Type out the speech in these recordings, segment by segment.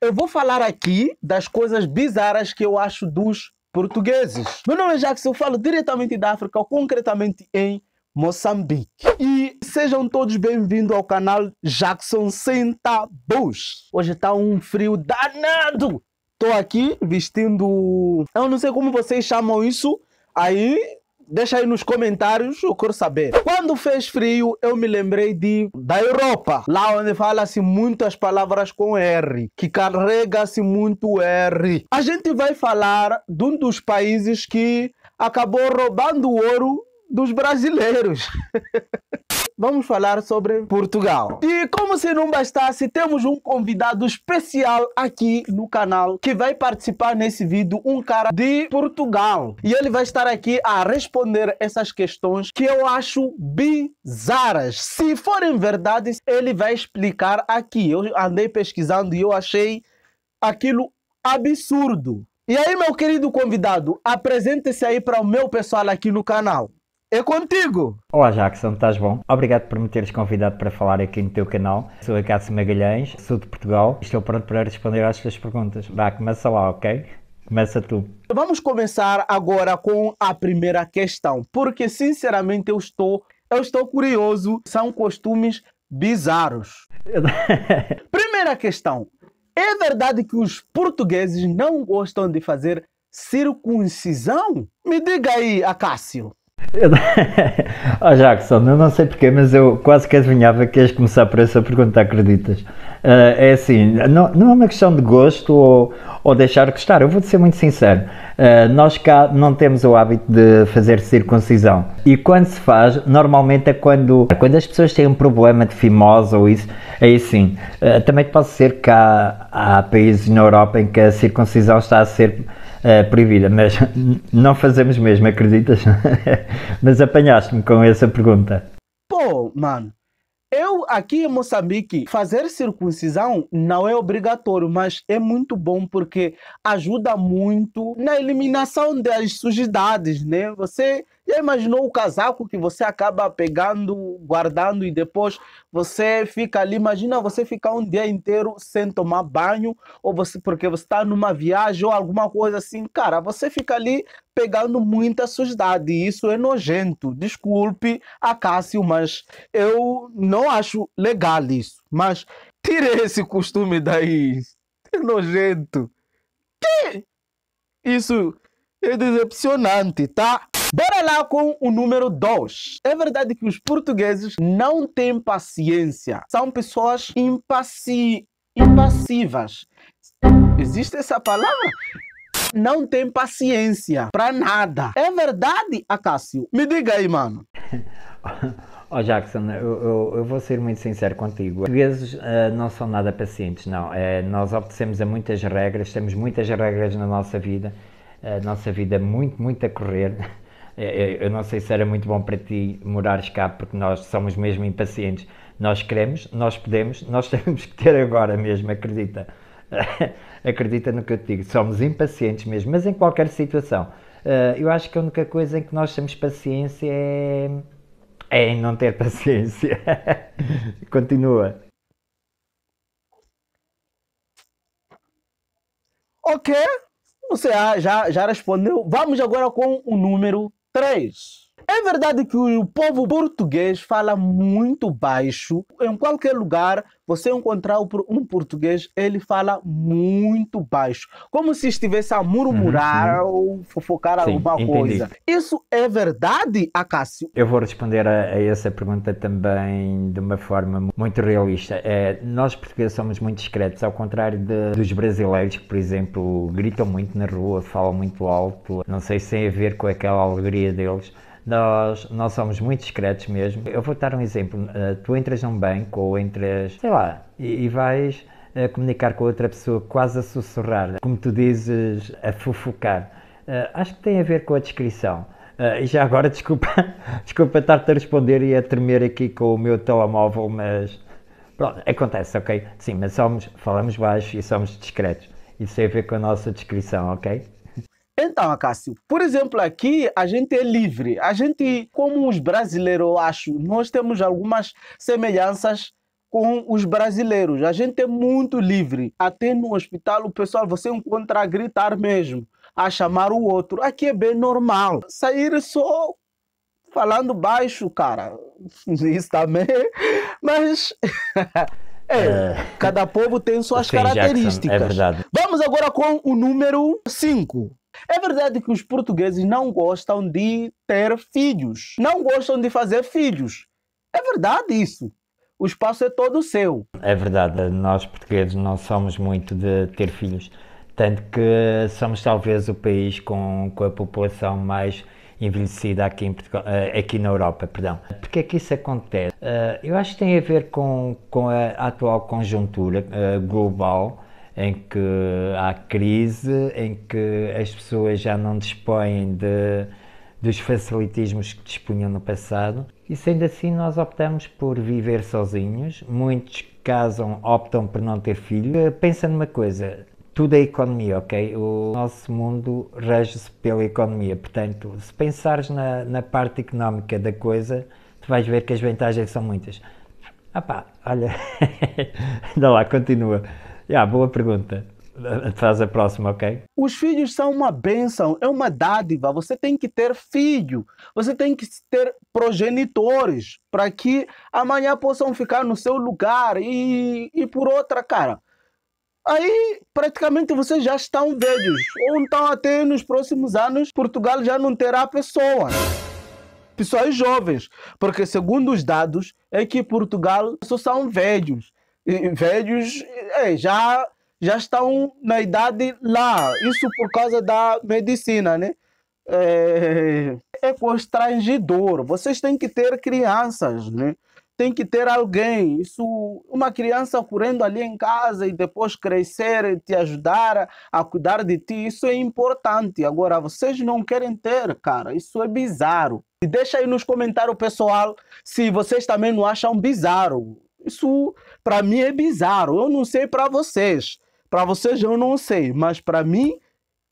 Eu vou falar aqui das coisas bizarras que eu acho dos portugueses. Meu nome é Jackson, eu falo diretamente da África, concretamente em Moçambique. E sejam todos bem-vindos ao canal Jackson Senta Bush. Hoje está um frio danado. Estou aqui vestindo... Eu não sei como vocês chamam isso aí Deixa aí nos comentários, eu quero saber. Quando fez frio, eu me lembrei de da Europa, lá onde fala-se muitas palavras com R, que carrega-se muito R. A gente vai falar de um dos países que acabou roubando o ouro dos brasileiros. vamos falar sobre Portugal. E como se não bastasse, temos um convidado especial aqui no canal que vai participar nesse vídeo, um cara de Portugal. E ele vai estar aqui a responder essas questões que eu acho bizarras. Se forem verdades, ele vai explicar aqui. Eu andei pesquisando e eu achei aquilo absurdo. E aí, meu querido convidado, apresente-se aí para o meu pessoal aqui no canal. É contigo! Olá Jackson, estás bom? Obrigado por me teres convidado para falar aqui no teu canal. Sou a Cássio Magalhães, sou de Portugal e estou pronto para responder às tuas perguntas. Vá, começa lá, ok? Começa tu. Vamos começar agora com a primeira questão, porque sinceramente eu estou, eu estou curioso. São costumes bizarros. primeira questão. É verdade que os portugueses não gostam de fazer circuncisão? Me diga aí, Acácio oh, Jackson, eu não sei porquê, mas eu quase que adivinhava que ias começar por essa pergunta, acreditas? Uh, é assim, não, não, é uma questão de gosto ou, ou deixar gostar, eu vou-te ser muito sincero. Uh, nós cá não temos o hábito de fazer circuncisão e quando se faz, normalmente é quando, quando as pessoas têm um problema de fimosa ou isso, É assim. Uh, também pode ser que há, há países na Europa em que a circuncisão está a ser é, proibida, mas não fazemos mesmo, acreditas? mas apanhaste-me com essa pergunta. Pô, mano, eu aqui em Moçambique, fazer circuncisão não é obrigatório, mas é muito bom porque ajuda muito na eliminação das sujidades, né? Você já imaginou o casaco que você acaba pegando, guardando e depois você fica ali? Imagina você ficar um dia inteiro sem tomar banho, ou você porque você está numa viagem ou alguma coisa assim. Cara, você fica ali pegando muita sujidade. Isso é nojento. Desculpe a Cássio, mas eu não acho legal isso. Mas tire esse costume daí. É nojento. Que? Isso é decepcionante, tá? Bora lá com o número 2. É verdade que os portugueses não têm paciência. São pessoas impaci... impassivas. Existe essa palavra? Não tem paciência para nada. É verdade, Acácio? Me diga aí, mano. Ó oh Jackson, eu, eu, eu, vou ser muito sincero contigo. Os portugueses uh, não são nada pacientes, não. Eh, nós obedecemos a muitas regras, temos muitas regras na nossa vida, a eh, nossa vida é muito, muito a correr. É, é, eu não sei se era muito bom para ti morares cá, porque nós somos mesmo impacientes. Nós queremos, nós podemos, nós temos que ter agora mesmo, acredita. acredita no que eu te digo. Somos impacientes mesmo, mas em qualquer situação. Eh, eu acho que a única coisa em que nós temos paciência é, é em não ter paciência. Continua. Ok, você já, já respondeu. Vamos agora com o número Três, é verdade que o povo português fala muito baixo. Em qualquer lugar, você encontrar um português, ele fala muito baixo. Como se estivesse a murmurar uhum, ou fofocar sim, alguma entendi. coisa. Isso é verdade, Acácio? Eu vou responder a, a, essa pergunta também de uma forma muito realista. É, nós portugueses somos muito discretos, ao contrário de, dos brasileiros que, por exemplo, gritam muito na rua, falam muito alto. Não sei se tem a ver com aquela alegria deles nós, nós somos muito discretos mesmo. Eu vou dar um exemplo. Eh, tu entras num banco ou entras, sei lá, e, e vais a eh, comunicar com outra pessoa quase a sussurrar, como tu dizes, a fofocar. Uh, acho que tem a ver com a descrição. Uh, e já agora, desculpa, desculpa estar-te a responder e a tremer aqui com o meu telemóvel, mas pronto, acontece, ok? Sim, mas somos, falamos baixo e somos discretos. Isso tem a ver com a nossa descrição, ok? Então, Acácio, por exemplo, aqui a gente é livre. A gente, como os brasileiros, eu acho, nós temos algumas semelhanças com os brasileiros. A gente é muito livre. Até no hospital, o pessoal você encontra a gritar mesmo, a chamar o outro. Aqui é bem normal. Sair só falando baixo, cara. Isso também. Mas. É, é, cada povo tem suas características. Jackson, é verdade. Vamos agora com o número 5. É verdade que os portugueses não gostam de ter filhos, não gostam de fazer filhos. É verdade isso. O espaço é todo seu. É verdade, nós portugueses não somos muito de ter filhos, tanto que somos talvez o país com, com a população mais envelhecida aqui, em Portugal, eh, aqui na Europa. Perdão. Porquê é que isso acontece? Eh, eu acho que tem a ver com, com a atual conjuntura eh, global em que há crise, em que as pessoas já não dispõem de, dos facilitismos que dispunham no passado. E sendo assim, nós optamos por viver sozinhos. Muitos casam, optam por não ter filho. Eh, pensa numa coisa: tudo é economia, ok? O nosso mundo rege-se pela economia. Portanto, se pensares na, na parte económica da coisa, tu vais ver que as vantagens são muitas. Ah pá, olha, dá lá, continua. Yeah, boa pergunta. Faz a próxima, ok? Os filhos são uma bênção, é uma dádiva. Você tem que ter filho, você tem que ter progenitores para que amanhã possam ficar no seu lugar e, e por outra, cara. Aí praticamente vocês já estão velhos, ou então até nos próximos anos Portugal já não terá pessoas pessoas jovens, porque segundo os dados é que Portugal só são velhos velhos é, já, já estão na idade lá. Isso por causa da medicina, né? É, é constrangedor. Vocês têm que ter crianças, né? Tem que ter alguém. Isso, uma criança correndo ali em casa e depois crescer e te ajudar a cuidar de ti, isso é importante. Agora, vocês não querem ter, cara. Isso é bizarro. E deixa aí nos comentários, pessoal, se vocês também não acham bizarro isso para mim é bizarro. Eu não sei para vocês. Para vocês eu não sei, mas para mim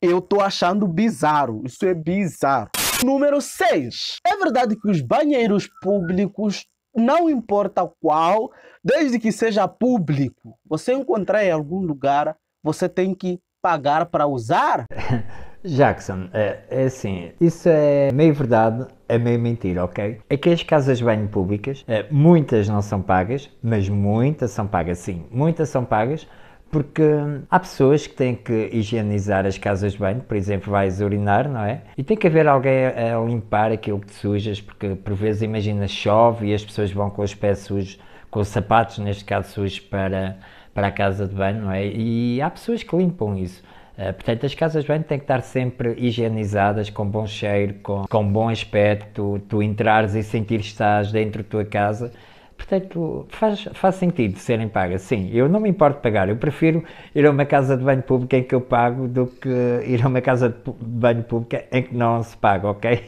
eu tô achando bizarro. Isso é bizarro. Número 6. É verdade que os banheiros públicos, não importa qual, desde que seja público, você encontrar em algum lugar, você tem que pagar para usar? Jackson, é, é assim, isso é meio verdade, é meio mentira, ok? É que as casas de banho públicas, é, muitas não são pagas, mas muitas são pagas, sim, muitas são pagas, porque há pessoas que têm que higienizar as casas de banho, por exemplo, vais urinar, não é? E tem que haver alguém a limpar aquilo que te sujas, porque por vezes, imagina, chove e as pessoas vão com os pés sujos, com os sapatos, neste caso sujos, para, para a casa de banho, não é? E há pessoas que limpam isso. Eh, portanto, as casas de banho têm que estar sempre higienizadas, com bom cheiro, com, com bom aspecto, tu, entrares e sentir que estás dentro da tua casa. Portanto, faz, faz sentido serem pagas. Sim, eu não me importo de pagar. Eu prefiro ir a uma casa de banho pública em que eu pago do que ir a uma casa de banho pública em que não se paga, ok?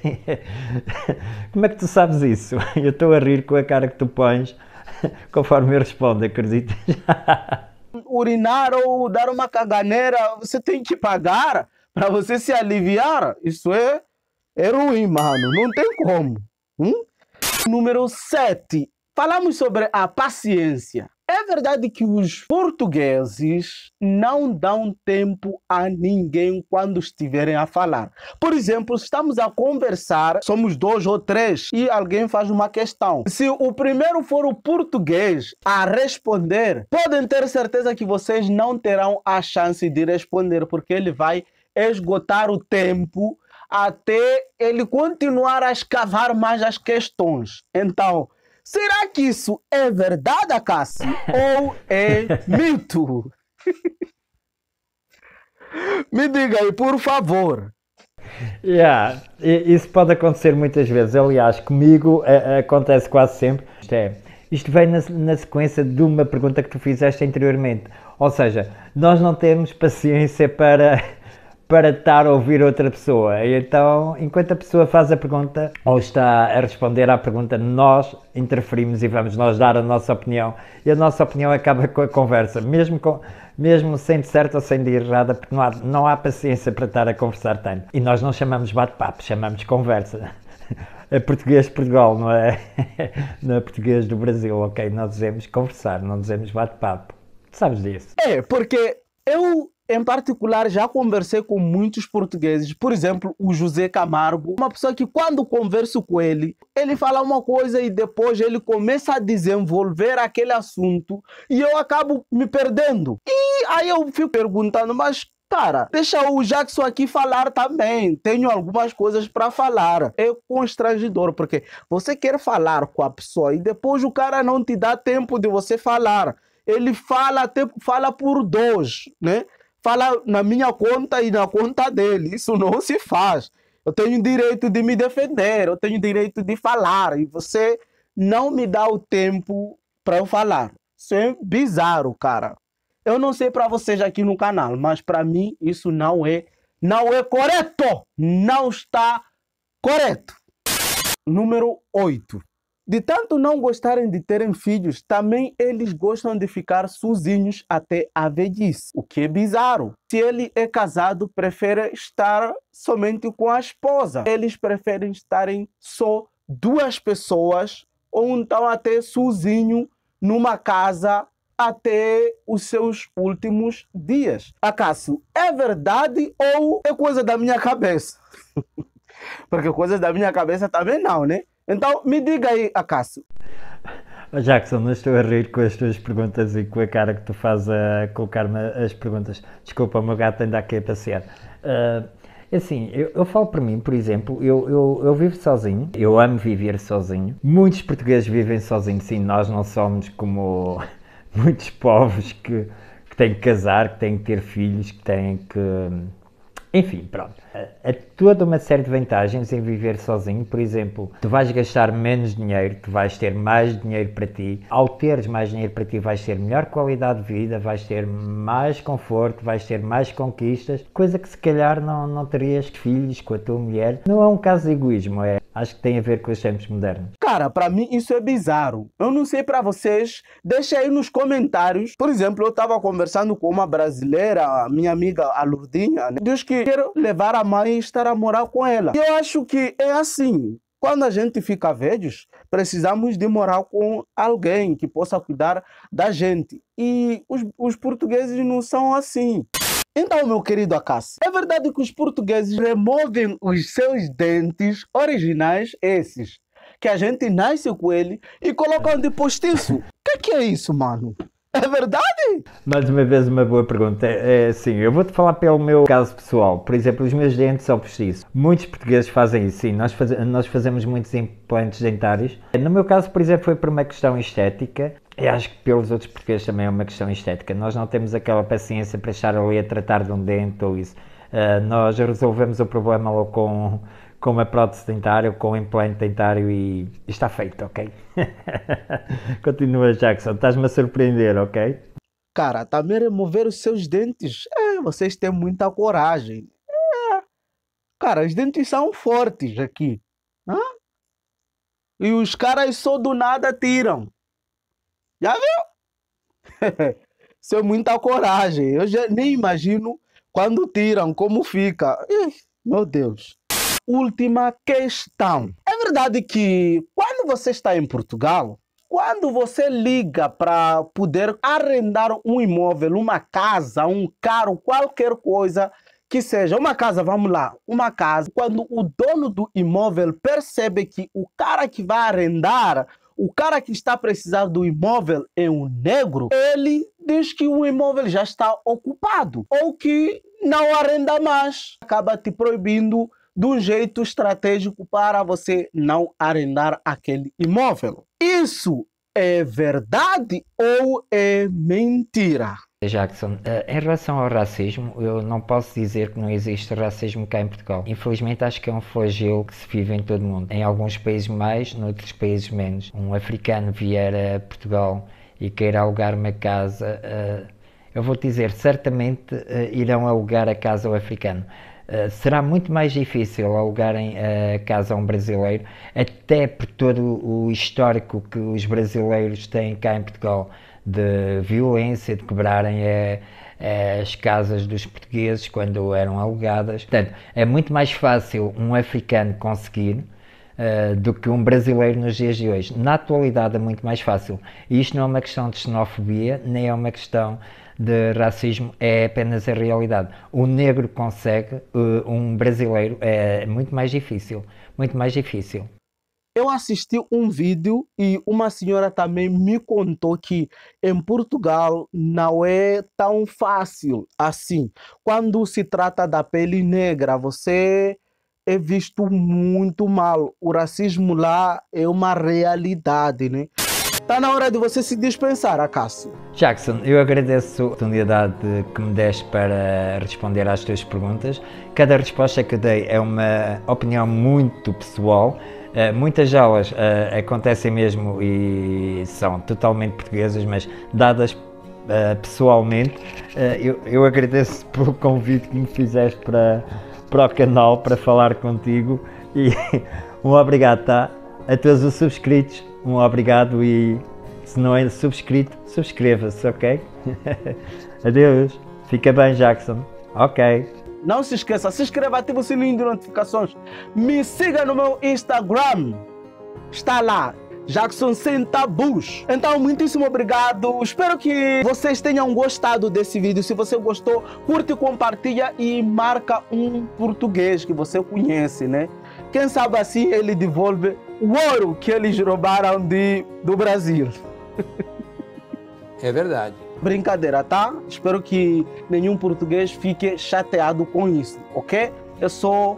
Como é que tu sabes isso? Eu estou a rir com a cara que tu pões conforme eu respondo, acreditas? urinar ou dar uma caganeira, você tem que pagar para você se aliviar. Isso é, é ruim, mano. Não tem como. Hum? Número 7. Falamos sobre a paciência. É verdade que os portugueses não dão tempo a ninguém quando estiverem a falar. Por exemplo, estamos a conversar, somos dois ou três, e alguém faz uma questão. Se o primeiro for o português a responder, podem ter certeza que vocês não terão a chance de responder, porque ele vai esgotar o tempo até ele continuar a escavar mais as questões. Então, Será que isso é verdade, Cássio? ou é mito? Me diga aí, por favor. Yeah, isso pode acontecer muitas vezes. Aliás, comigo acontece quase sempre. Isto, é, isto vem na, na, sequência de uma pergunta que tu fizeste anteriormente. Ou seja, nós não temos paciência para para estar a ouvir outra pessoa. então, enquanto a pessoa faz a pergunta ou está a responder à pergunta, nós interferimos e vamos nós dar a nossa opinião. E a nossa opinião acaba com a conversa, mesmo, com, mesmo sendo certa ou sendo errada, porque não há, não há paciência para estar a conversar tanto. E nós não chamamos bate-papo, chamamos conversa. É português de Portugal, não é? Não é português do Brasil, ok? Nós dizemos conversar, não dizemos bate-papo. Sabes disso? É, porque eu em particular, já conversei com muitos portugueses, por exemplo, o José Camargo, uma pessoa que quando converso com ele, ele fala uma coisa e depois ele começa a desenvolver aquele assunto e eu acabo me perdendo. E aí eu fico perguntando, mas cara, deixa o Jackson aqui falar também. Tenho algumas coisas para falar. É constrangedor, porque você quer falar com a pessoa e depois o cara não te dá tempo de você falar. Ele fala, até, fala por dois, né? fala na minha conta e na conta dele. Isso não se faz. Eu tenho direito de me defender, eu tenho direito de falar e você não me dá o tempo para eu falar. Isso é bizarro, cara. Eu não sei para vocês aqui no canal, mas para mim isso não é, não é correto. Não está correto. Número 8. De tanto não gostarem de terem filhos, também eles gostam de ficar sozinhos até a velhice, o que é bizarro. Se ele é casado, prefere estar somente com a esposa. Eles preferem estarem só duas pessoas ou então até sozinho numa casa até os seus últimos dias. Acaso é verdade ou é coisa da minha cabeça? Porque coisas da minha cabeça também não, né? Então, me diga aí, Acácio. Jackson, não estou a rir com as tuas perguntas e com a cara que tu fazes a colocar-me as perguntas. Desculpa, o meu gato ainda aqui a passear. Uh, assim, eu, eu, falo para mim, por exemplo, eu, eu, eu, vivo sozinho, eu amo viver sozinho. Muitos portugueses vivem sozinhos, sim, nós não somos como muitos povos que, que têm que casar, que têm que ter filhos, que têm que enfim, pronto. Há toda uma série de vantagens em viver sozinho. Por exemplo, tu vais gastar menos dinheiro, tu vais ter mais dinheiro para ti. Ao teres mais dinheiro para ti, vais ter melhor qualidade de vida, vais ter mais conforto, vais ter mais conquistas. Coisa que se calhar não, não terias filhos com a tua mulher. Não é um caso de egoísmo, é. Acho que tem a ver com os tempos modernos. Cara, para mim isso é bizarro. Eu não sei para vocês, deixa aí nos comentários. Por exemplo, eu estava conversando com uma brasileira, minha amiga a Lourdinha, né? diz que quero levar a mãe e estar a morar com ela. E eu acho que é assim. Quando a gente fica velhos, precisamos de morar com alguém que possa cuidar da gente. E os, os portugueses não são assim. Então, meu querido Acácio, é verdade que os portugueses removem os seus dentes originais, esses que a gente nasce com ele e colocam de postiço. O que, que é isso, mano? É verdade? Mais uma vez, uma boa pergunta. É, é sim, eu vou-te falar pelo meu caso pessoal. Por exemplo, os meus dentes são postiços. Muitos portugueses fazem isso, sim. Nós, faz, nós fazemos muitos implantes dentários. No meu caso, por exemplo, foi por uma questão estética. e acho que pelos outros portugueses também é uma questão estética. Nós não temos aquela paciência para estar ali a tratar de um dente ou isso. Uh, nós resolvemos o problema com com uma é prótese dentária ou com um implante dentário é e, e está feito, ok? Continua, Jackson, estás-me a surpreender, ok? Cara, também tá remover os seus dentes, é, vocês têm muita coragem. É. Cara, os dentes são fortes aqui. Hã? E os caras só do nada tiram. Já viu? Isso é muita coragem. Eu já nem imagino quando tiram, como fica. Ih, meu Deus última questão. É verdade que quando você está em Portugal, quando você liga para poder arrendar um imóvel, uma casa, um carro, qualquer coisa que seja, uma casa, vamos lá, uma casa, quando o dono do imóvel percebe que o cara que vai arrendar o cara que está precisando do imóvel é um negro, ele diz que o imóvel já está ocupado ou que não arrenda mais. Acaba te proibindo de um jeito estratégico para você não arrendar aquele imóvel. Isso é verdade ou é mentira? Jackson, eh, em relação ao racismo, eu não posso dizer que não existe racismo cá em Portugal. Infelizmente, acho que é um flagelo que se vive em todo o mundo. Em alguns países mais, noutros países menos. Um africano vier a Portugal e queira alugar uma casa, eh, eu vou dizer, certamente eh, irão alugar a casa ao africano. Eh, será muito mais difícil alugarem a uh, eh, casa a um brasileiro, até por todo o histórico que os brasileiros têm cá em Portugal de violência, de quebrarem uh, as casas dos portugueses quando eram alugadas. Portanto, é muito mais fácil um africano conseguir eh, do que um brasileiro nos dias de hoje. Na atualidade é muito mais fácil. E isto não é uma questão de xenofobia, nem é uma questão de racismo, é apenas a realidade. O negro consegue, uh, um brasileiro é muito mais difícil, muito mais difícil. Eu assisti um vídeo e uma senhora também me contou que em Portugal não é tão fácil assim. Quando se trata da pele negra, você é visto muito mal. O racismo lá é uma realidade, né? Está na hora de você se dispensar, Acácio. Jackson, eu agradeço a oportunidade que me deste para responder às tuas perguntas. Cada resposta que dei é uma opinião muito pessoal. Uh, muitas delas uh, acontecem mesmo e são totalmente portuguesas, mas dadas uh, pessoalmente, eu, eu agradeço pelo convite que me fizeste para para o canal para falar contigo e um obrigado, tá? A todos os subscritos, um obrigado e se não é subscrito, subscreva-se, ok? Adeus. Fica bem, Jackson. Ok. Não se esqueça, se inscreva, ative o sininho de notificações. Me siga no meu Instagram. Está lá, Jackson sem tabus. Então, muitíssimo obrigado. Espero que vocês tenham gostado desse vídeo. Se você gostou, curte, compartilha e marca um português que você conhece, né? Quem sabe assim ele devolve o ouro que eles roubaram de, do Brasil. É verdade. Brincadeira, tá? Espero que nenhum português fique chateado com isso, ok? É só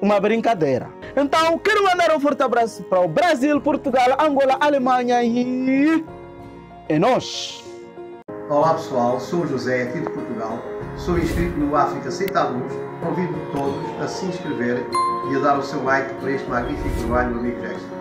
uma brincadeira. Então, quero mandar um forte abraço para o Brasil, Portugal, Angola, Alemanha e. É nós! Olá pessoal, sou José, aqui de Portugal. Sou inscrito no África Aceita Luz. Convido todos a se inscreverem e a dar o seu like para este magnífico trabalho do amigo Jackson.